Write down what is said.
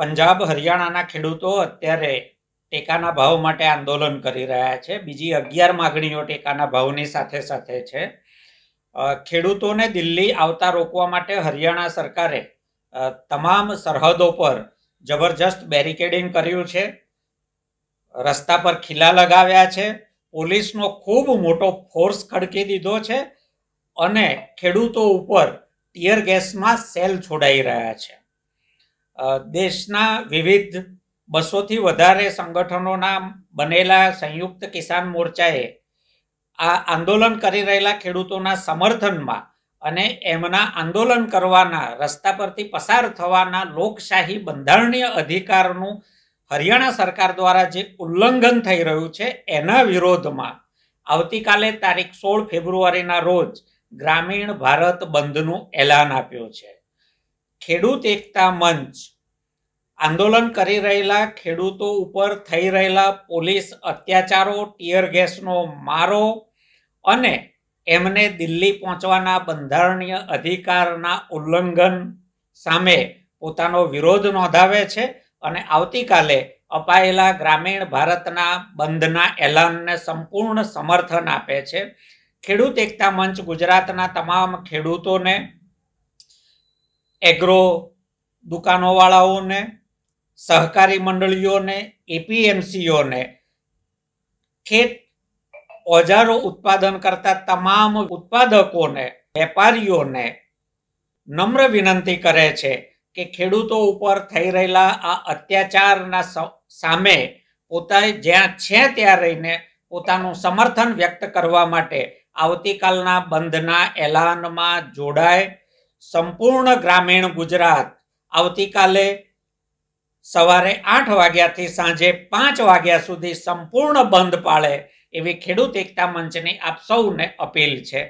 પંજાબ હરિયાણાના ખેડૂતો અત્યારે ટેકાના ભાવ માટે આંદોલન કરી રહ્યા છે બીજી અગિયાર માગણીઓ ટેકાના ભાવની સાથે સાથે છે ખેડૂતોને દિલ્હી આવતા રોકવા માટે હરિયાણા સરકારે તમામ સરહદો પર જબરજસ્ત બેરિકેડિંગ કર્યું છે રસ્તા પર ખીલા લગાવ્યા છે પોલીસનો ખૂબ મોટો ફોર્સ ખડકી દીધો છે અને ખેડૂતો ઉપર ટીયર ગેસમાં સેલ છોડાઈ રહ્યા છે દેશના વિવિધ બસોથી વધારે સંગઠનોના બનેલા સંયુક્ત કિસાન મોરચાએ આ આંદોલન કરી રહેલા ખેડૂતોના સમર્થનમાં અને એમના આંદોલન કરવાના રસ્તા પરથી પસાર થવાના લોકશાહી બંધારણીય અધિકારનું હરિયાણા સરકાર દ્વારા જે ઉલ્લંઘન થઈ રહ્યું છે એના વિરોધમાં આવતીકાલે તારીખ સોળ ફેબ્રુઆરીના રોજ ગ્રામીણ ભારત બંધનું એલાન આપ્યું છે ખેડૂત એકતા મંચ આંદોલન કરી રહેલા ખેડૂતો ઉપર થઈ રહેલા પોલીસ અત્યાચારો ટીયર ગેસનો મારો અને એમને દિલ્હી પહોંચવાના બંધારણીય અધિકારના ઉલ્લંઘન સામે પોતાનો વિરોધ નોંધાવે છે અને આવતીકાલે અપાયેલા ગ્રામીણ ભારતના બંધના એલાનને સંપૂર્ણ સમર્થન આપે છે ખેડૂત એકતા મંચ ગુજરાતના તમામ ખેડૂતોને એગ્રો દુકાનોવાળાઓને સહકારી મંડળીઓને એપીએમસીઓને ખેત ઓજારો ઉત્પાદન કરતા તમામ ઉત્પાદકોને વેપારીઓને નમ્ર વિનંતી કરે છે કે ખેડૂતો ઉપર થઈ રહેલા આ અત્યાચારના સામે પોતા જ્યાં છે ત્યાં રહીને પોતાનું સમર્થન વ્યક્ત કરવા માટે આવતીકાલના બંધના એલાનમાં જોડાય સંપૂર્ણ ગ્રામીણ ગુજરાત આવતીકાલે સવારે આઠ વાગ્યાથી સાંજે પાંચ વાગ્યા સુધી સંપૂર્ણ બંધ પાળે એવી ખેડૂત એકતા મંચની આપ સૌને અપીલ છે